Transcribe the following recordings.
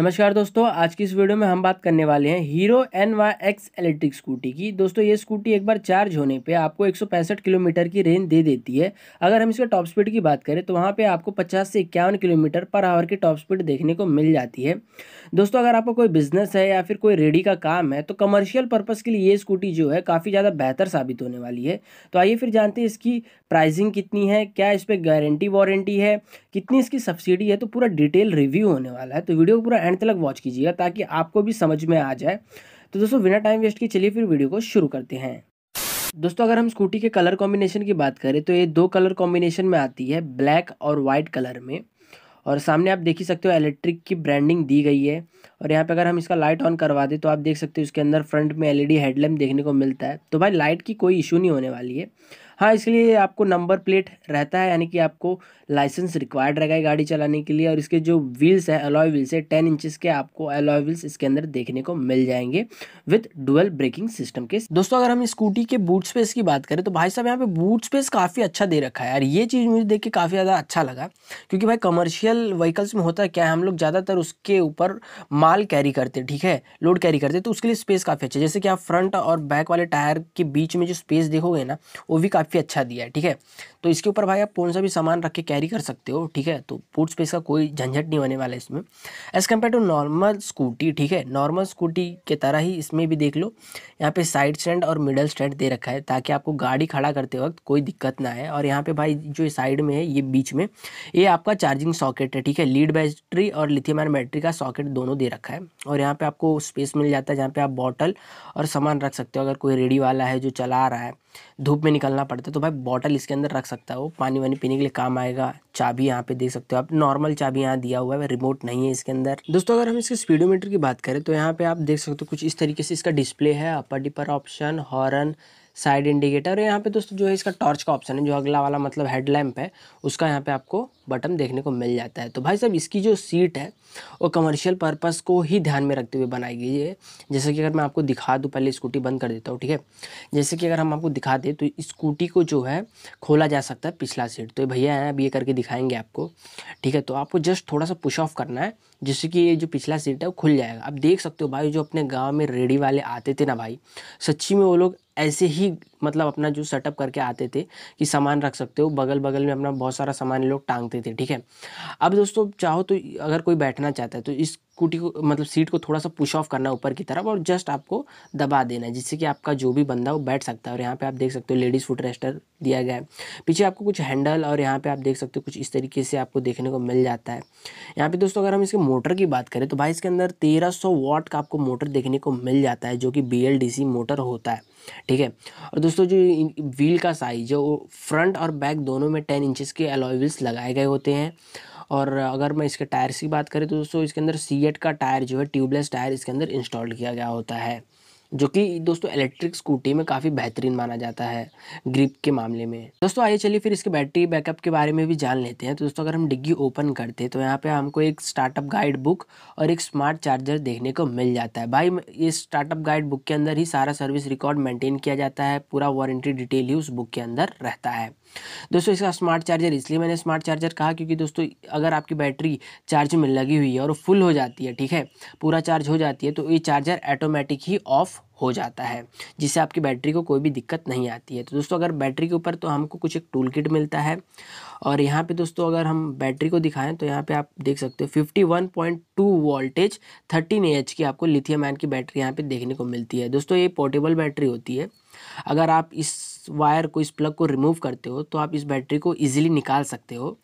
नमस्कार दोस्तों आज की इस वीडियो में हम बात करने वाले हैं Hero N Y X electric scooty की दोस्तों ये स्कूटी एक बार चार्ज होने पे आपको एक किलोमीटर की रेंज दे देती है अगर हम इसके टॉप स्पीड की बात करें तो वहाँ पे आपको 50 से इक्यावन किलोमीटर पर आवर की टॉप स्पीड देखने को मिल जाती है दोस्तों अगर आपको कोई बिजनेस है या फिर कोई रेडी का काम है तो कमर्शियल पर्पज़ के लिए ये स्कूटी जो है काफ़ी ज़्यादा बेहतर साबित होने वाली है तो आइए फिर जानते हैं इसकी प्राइसिंग कितनी है क्या इस पर गारंटी वारंटी है कितनी इसकी सब्सिडी है तो पूरा डिटेल रिव्यू होने वाला है तो वीडियो को पूरा एंड तक वॉच कीजिएगा ताकि आपको भी समझ में आ जाए तो दोस्तों बिना टाइम वेस्ट के चलिए फिर वीडियो को शुरू करते हैं दोस्तों अगर हम स्कूटी के कलर कॉम्बिनेशन की बात करें तो ये दो कलर कॉम्बिनेशन में आती है ब्लैक और वाइट कलर में और सामने आप देख ही सकते हो इलेक्ट्रिक की ब्रांडिंग दी गई है और यहाँ पे अगर हम इसका लाइट ऑन करवा दें तो आप देख सकते हो इसके अंदर फ्रंट में एलईडी हेडलैम्प देखने को मिलता है तो भाई लाइट की कोई इशू नहीं होने वाली है हाँ इसके लिए आपको नंबर प्लेट रहता है यानी कि आपको लाइसेंस रिक्वायर्ड रहेगा गाड़ी चलाने के लिए और इसके जो व्हील्स है अलॉय व्हील्स है टेन इंचज के आपको अलॉय व्हील्स इसके अंदर देखने को मिल जाएंगे विथ डुअल ब्रेकिंग सिस्टम के दोस्तों अगर हम स्कूटी के बूट स्पेस की बात करें तो भाई साहब यहाँ पे बूट स्पेस काफ़ी अच्छा दे रखा है यार ये चीज़ मुझे देख के काफ़ी ज़्यादा अच्छा लगा क्योंकि भाई कमर्शियल व्हीकल्स में होता है क्या है हम लोग ज़्यादातर उसके ऊपर माल कैरी करते हैं ठीक है लोड कैरी करते हैं तो उसके लिए स्पेस काफ़ी अच्छा जैसे कि आप फ्रंट और बैक वाले टायर के बीच में जो स्पेस देखोगे ना वो भी काफ़ी काफ़ी अच्छा दिया है ठीक है तो इसके ऊपर भाई आप कौन सा भी सामान रख के कैरी कर सकते हो ठीक है तो बूट स्पेस का कोई झंझट नहीं होने वाला है इसमें as compare to normal scooty ठीक है नॉर्मल स्कूटी के तरह ही इसमें भी देख लो यहाँ पे साइड स्टैंड और मिडल स्टैंड दे रखा है ताकि आपको गाड़ी खड़ा करते वक्त कोई दिक्कत ना आए और यहाँ पे भाई जो साइड में है ये बीच में ये आपका चार्जिंग सॉकेट है ठीक है लीड बैटरी और लिथियम आयन बैटरी का सॉकेट दोनों दे रखा है और यहाँ पर आपको स्पेस मिल जाता है जहाँ पर आप बॉटल और सामान रख सकते हो अगर कोई रेडी वाला है जो चला रहा है धूप में निकलना पड़ता है तो भाई बॉटल इसके अंदर रख सकता है वो पानी वानी पीने के लिए काम आएगा चाबी यहाँ पे देख सकते हो आप नॉर्मल चाबी यहाँ दिया हुआ है रिमोट नहीं है इसके अंदर दोस्तों अगर हम इसके स्पीडोमीटर की बात करें तो यहाँ पे आप देख सकते हो कुछ इस तरीके से इसका डिस्प्ले है upper dipper option horn side indicator और यहाँ पे दोस्तों जो है इसका टॉर्च का ऑप्शन है जो अगला वाला मतलब हेडलैम्प है उसका यहाँ पे आपको बटन देखने को मिल जाता है तो भाई साहब इसकी जो सीट है वो कमर्शियल पर्पस को ही ध्यान में रखते हुए बनाई गई है जैसे कि अगर मैं आपको दिखा दूँ पहले स्कूटी बंद कर देता हूँ ठीक है जैसे कि अगर हम आपको दिखा दें तो स्कूटी को जो है खोला जा सकता है पिछला सीट तो भैया हैं अब ये करके दिखाएंगे आपको ठीक है तो आपको जस्ट थोड़ा सा पुश ऑफ करना है जिससे कि ये जो पिछला सीट है वो खुल जाएगा आप देख सकते हो भाई जो अपने गाँव में रेडी वाले आते थे ना भाई सच्ची में वो लोग ऐसे ही मतलब अपना जो सेटअप करके आते थे कि सामान रख सकते हो बगल बगल में अपना बहुत सारा सामान लोग टांगते थे ठीक है अब दोस्तों चाहो तो अगर कोई बैठना चाहता है तो इस स्कूटी को मतलब सीट को थोड़ा सा पुश ऑफ करना ऊपर की तरफ और जस्ट आपको दबा देना है जिससे कि आपका जो भी बंदा वो बैठ सकता है और यहाँ पे आप देख सकते हो लेडीज़ फुट रेस्टर दिया गया है पीछे आपको कुछ हैंडल और यहाँ पे आप देख सकते हो कुछ इस तरीके से आपको देखने को मिल जाता है यहाँ पे दोस्तों अगर हम इसके मोटर की बात करें तो भाई इसके अंदर तेरह सौ वॉट का आपको मोटर देखने को मिल जाता है जो कि बी मोटर होता है ठीक है और दोस्तों जो व्हील का साइज है वो फ्रंट और बैक दोनों में टेन इंचेस के अलॉय व्हील्स लगाए गए होते हैं और अगर मैं इसके टायर्स की बात करें तो दोस्तों इसके अंदर सी एट का टायर जो है ट्यूबलेस टायर इसके अंदर इंस्टॉल किया गया होता है जो कि दोस्तों इलेक्ट्रिक स्कूटी में काफ़ी बेहतरीन माना जाता है ग्रिप के मामले में दोस्तों आइए चलिए फिर इसके बैटरी बैकअप के बारे में भी जान लेते हैं तो दोस्तों अगर हम डिग्गी ओपन करते हैं तो यहाँ पे हमको एक स्टार्टअप गाइड बुक और एक स्मार्ट चार्जर देखने को मिल जाता है भाई इस स्टार्टअप गाइड बुक के अंदर ही सारा सर्विस रिकॉर्ड मेंटेन किया जाता है पूरा वारंटी डिटेल ही उस बुक के अंदर रहता है दोस्तों इसका स्मार्ट चार्जर इसलिए मैंने स्मार्ट चार्जर कहा क्योंकि दोस्तों अगर आपकी बैटरी चार्ज में लगी हुई है और फुल हो जाती है ठीक है पूरा चार्ज हो जाती है तो ये चार्जर ऑटोमेटिक ही ऑफ हो जाता है जिससे आपकी बैटरी को कोई भी दिक्कत नहीं आती है तो दोस्तों अगर बैटरी के ऊपर तो हमको कुछ एक टूल किट मिलता है और यहाँ पे दोस्तों अगर हम बैटरी को दिखाएं तो यहाँ पे आप देख सकते हो 51.2 वोल्टेज 13 एच की आपको लिथियम आयन की बैटरी यहाँ पे देखने को मिलती है दोस्तों ये पोर्टेबल बैटरी होती है अगर आप इस वायर को इस प्लग को रिमूव करते हो तो आप इस बैटरी को ईजिली निकाल सकते हो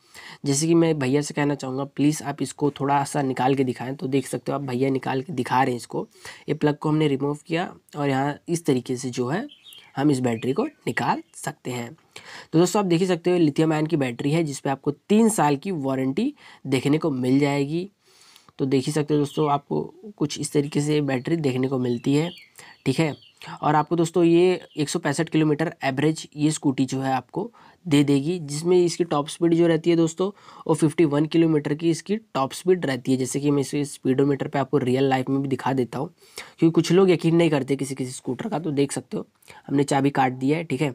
जैसे कि मैं भैया से कहना चाहूँगा प्लीज़ आप इसको थोड़ा सा निकाल के दिखाएं तो देख सकते हो आप भैया निकाल के दिखा रहे हैं इसको ये प्लग को हमने रिमूव किया और यहाँ इस तरीके से जो है हम इस बैटरी को निकाल सकते हैं तो दोस्तों आप देख ही सकते हो लिथियम आयन की बैटरी है जिसपे आपको तीन साल की वारंटी देखने को मिल जाएगी तो देख ही सकते हो दोस्तों आपको कुछ इस तरीके से बैटरी देखने को मिलती है ठीक है और आपको दोस्तों ये एक किलोमीटर एवरेज ये स्कूटी जो है आपको दे देगी जिसमें इसकी टॉप स्पीड जो रहती है दोस्तों वो 51 किलोमीटर की इसकी टॉप स्पीड रहती है जैसे कि मैं इसे स्पीडोमीटर पे आपको रियल लाइफ में भी दिखा देता हूँ क्योंकि कुछ लोग यकीन नहीं करते किसी किसी स्कूटर का तो देख सकते हो हमने चाबी काट दिया है ठीक है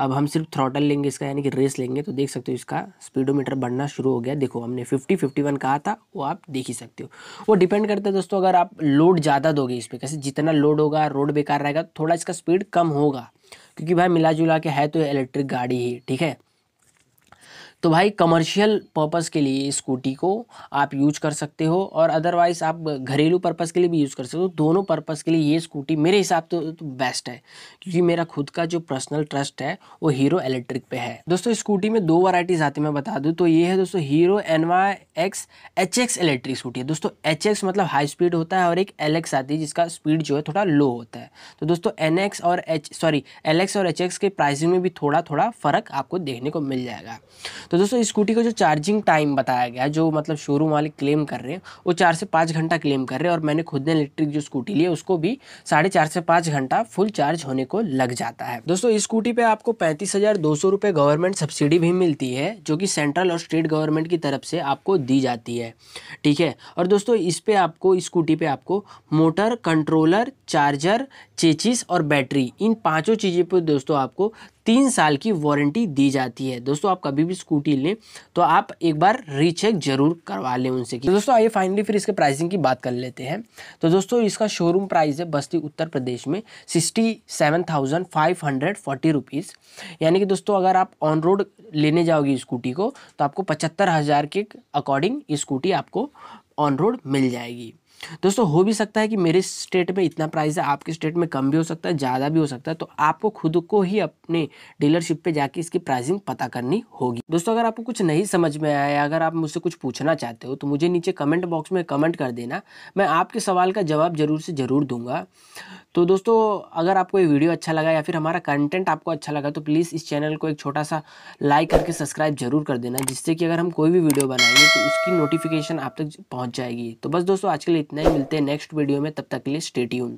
अब हम सिर्फ थ्रॉटल लेंगे इसका यानी कि रेस लेंगे तो देख सकते हो इसका स्पीडोमीटर बढ़ना शुरू हो गया देखो हमने फिफ्टी फिफ्टी वन कहा था वो आप देख ही सकते हो वो डिपेंड करता है दोस्तों अगर आप लोड ज़्यादा दोगे इस पर कैसे जितना लोड होगा रोड बेकार रहेगा थोड़ा इसका स्पीड कम होगा क्योंकि भाई मिला जुला के है तो इलेक्ट्रिक गाड़ी ही ठीक है तो भाई कमर्शियल पर्पज़ के लिए स्कूटी को आप यूज कर सकते हो और अदरवाइज़ आप घरेलू पर्पज़ के लिए भी यूज़ कर सकते हो दोनों पर्पज़ के लिए ये स्कूटी मेरे हिसाब से तो, तो बेस्ट है क्योंकि मेरा खुद का जो पर्सनल ट्रस्ट है वो हीरो इलेक्ट्रिक पे है दोस्तों स्कूटी में दो वराइटीज़ आती है मैं बता दूँ तो ये है दोस्तों Hero N Y X H X electric scooty है दोस्तों एच एक्स मतलब हाई स्पीड होता है और एक एल आती है जिसका स्पीड जो है थोड़ा लो होता है तो दोस्तों एन और एच सॉरी एल और एच एक्स के प्राइसिंग में भी थोड़ा थोड़ा फ़र्क आपको देखने को मिल जाएगा तो दोस्तों स्कूटी का जो चार्जिंग टाइम बताया गया जो मतलब शोरूम वाले क्लेम कर रहे हैं वो चार से पाँच घंटा क्लेम कर रहे हैं और मैंने खुद ने इलेक्ट्रिक जो स्कूटी ली उसको भी साढ़े चार से पाँच घंटा फुल चार्ज होने को लग जाता है दोस्तों स्कूटी पर आपको पैंतीस हज़ार दो सौ रुपये गवर्नमेंट सब्सिडी भी मिलती है जो कि सेंट्रल और स्टेट गवर्नमेंट की तरफ से आपको दी जाती है ठीक है और दोस्तों इस पर आपको स्कूटी पर आपको मोटर कंट्रोलर चार्जर चेचिस और बैटरी इन पाँचों चीज़ें पर दोस्तों आपको तीन साल की वारंटी दी जाती है दोस्तों आप कभी भी स्कूटी लें तो आप एक बार रीचेक जरूर करवा लें उनसे तो दोस्तों आइए फाइनली फिर इसके प्राइसिंग की बात कर लेते हैं तो दोस्तों इसका शोरूम प्राइस है बस्ती उत्तर प्रदेश में sixty seven thousand five hundred forty rupees यानी कि दोस्तों अगर आप ऑन रोड लेने जाओगे स्कूटी को तो आपको पचहत्तर हज़ार के अकॉर्डिंग स्कूटी आपको ऑन रोड मिल जाएगी दोस्तों हो भी सकता है कि मेरे स्टेट में इतना प्राइस है आपके स्टेट में कम भी हो सकता है ज़्यादा भी हो सकता है तो आपको खुद को ही अपने डीलरशिप पे जाके इसकी प्राइसिंग पता करनी होगी दोस्तों अगर आपको कुछ नहीं समझ में आया अगर आप मुझसे कुछ पूछना चाहते हो तो मुझे नीचे कमेंट बॉक्स में कमेंट कर देना मैं आपके सवाल का जवाब जरूर से ज़रूर दूंगा तो दोस्तों अगर आपको ये वीडियो अच्छा लगा या फिर हमारा कंटेंट आपको अच्छा लगा तो प्लीज़ इस चैनल को एक छोटा सा लाइक करके सब्सक्राइब जरूर कर देना जिससे कि अगर हम कोई भी वीडियो बनाएंगे तो उसकी नोटिफिकेशन आप तक पहुँच जाएगी तो बस दोस्तों आज के लिए इतना ही मिलते हैं नेक्स्ट वीडियो में तब तक के लिए स्टेट्यून